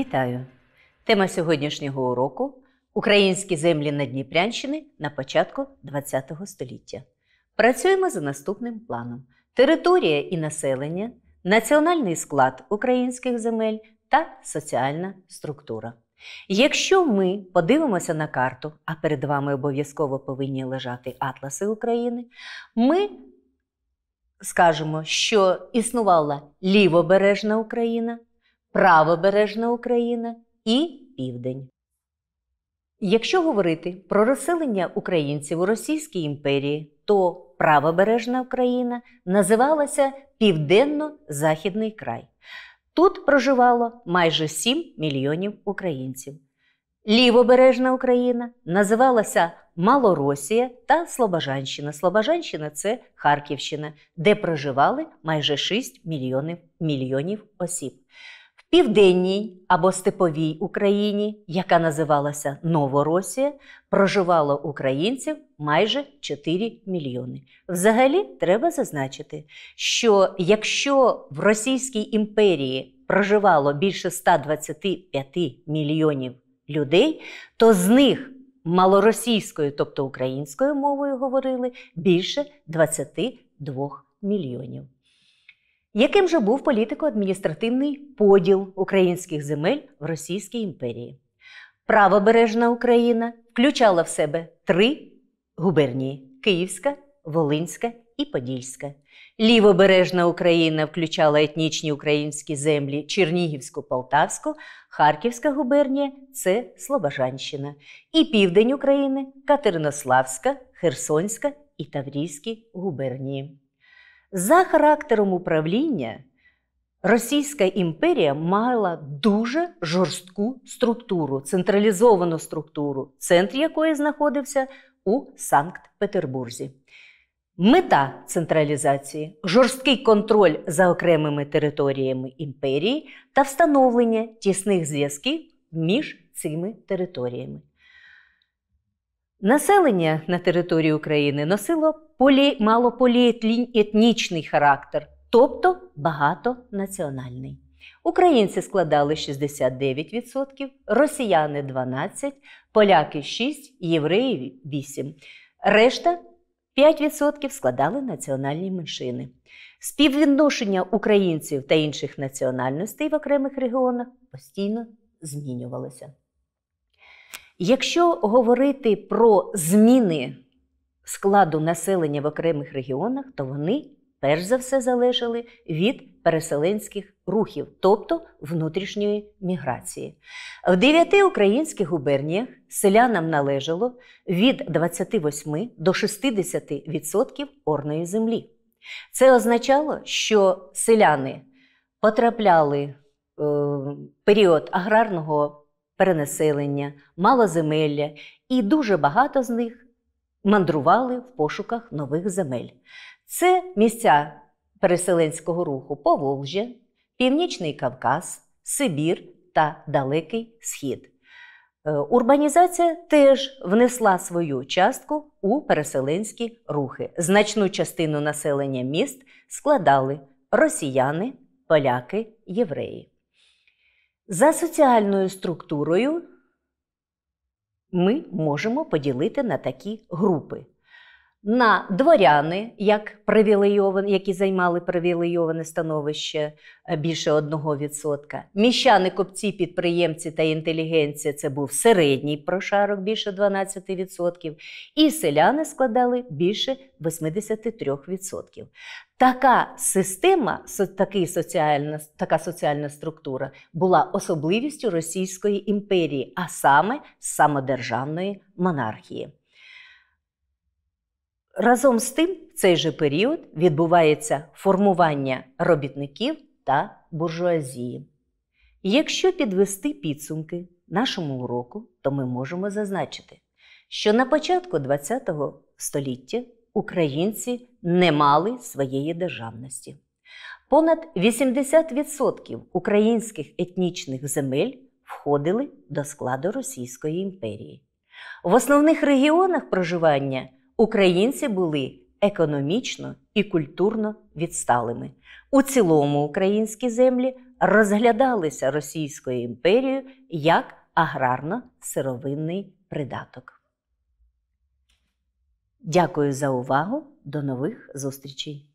Вітаю! Тема сьогоднішнього уроку Українські землі на Дніпрянщини на початку ХХ століття. Працюємо за наступним планом: територія і населення, національний склад українських земель та соціальна структура. Якщо ми подивимося на карту, а перед вами обов'язково повинні лежати Атласи України, ми скажемо, що існувала лівобережна Україна правобережна Україна і Південь. Якщо говорити про розселення українців у Російській імперії, то правобережна Україна називалася Південно-Західний край. Тут проживало майже 7 мільйонів українців. Лівобережна Україна називалася Малоросія та Слобожанщина. Слобожанщина це Харківщина, де проживали майже 6 мільйонів, мільйонів осіб південній або степовій Україні, яка називалася Новоросія, проживало українців майже 4 мільйони. Взагалі, треба зазначити, що якщо в Російській імперії проживало більше 125 мільйонів людей, то з них малоросійською, тобто українською мовою говорили більше 22 мільйонів яким же був політико-адміністративний поділ українських земель в Російській імперії? Правобережна Україна включала в себе три губернії Київська, Волинська і Подільська. Лівобережна Україна включала етнічні українські землі Чернігівську, Полтавську, Харківська губернія це Слобожанщина. І південь України Катеринославська, Херсонська і Таврійські губернії. За характером управління Російська імперія мала дуже жорстку структуру, централізовану структуру, центр якої знаходився у Санкт-Петербурзі. Мета централізації жорсткий контроль за окремими територіями імперії та встановлення тісних зв'язків між цими територіями. Населення на території України носило полі... малополіетнічний характер, тобто багатонаціональний. Українці складали 69%, росіяни 12%, поляки 6%, євреї 8%. Решта 5% складали національні меншини. Співвідношення українців та інших національностей в окремих регіонах постійно змінювалося. Якщо говорити про зміни складу населення в окремих регіонах, то вони перш за все залежали від переселенських рухів, тобто внутрішньої міграції. В дев'яти українських губерніях селянам належало від 28 до 60% орної землі. Це означало, що селяни потрапляли е, в період аграрного перенаселення, малоземелля, і дуже багато з них мандрували в пошуках нових земель. Це місця переселенського руху Поволжя, Північний Кавказ, Сибір та Далекий Схід. Е, урбанізація теж внесла свою частку у переселенські рухи. Значну частину населення міст складали росіяни, поляки, євреї. За соціальною структурою ми можемо поділити на такі групи на дворяни, як які займали привілейоване становище е, більше 1%. Міщани, копці, підприємці та інтелігенція це був середній прошарок більше 12%. І селяни складали більше 83%. Така система, такий соціальна, така соціальна структура була особливістю Російської імперії, а саме самодержавної монархії. Разом з тим, в цей же період відбувається формування робітників та буржуазії. Якщо підвести підсумки нашому уроку, то ми можемо зазначити, що на початку ХХ століття українці не мали своєї державності. Понад 80% українських етнічних земель входили до складу Російської імперії. В основних регіонах проживання українці були економічно і культурно відсталими. У цілому українські землі розглядалися Російською імперією як аграрно-сировинний придаток. Дякую за увагу. До нових зустрічей!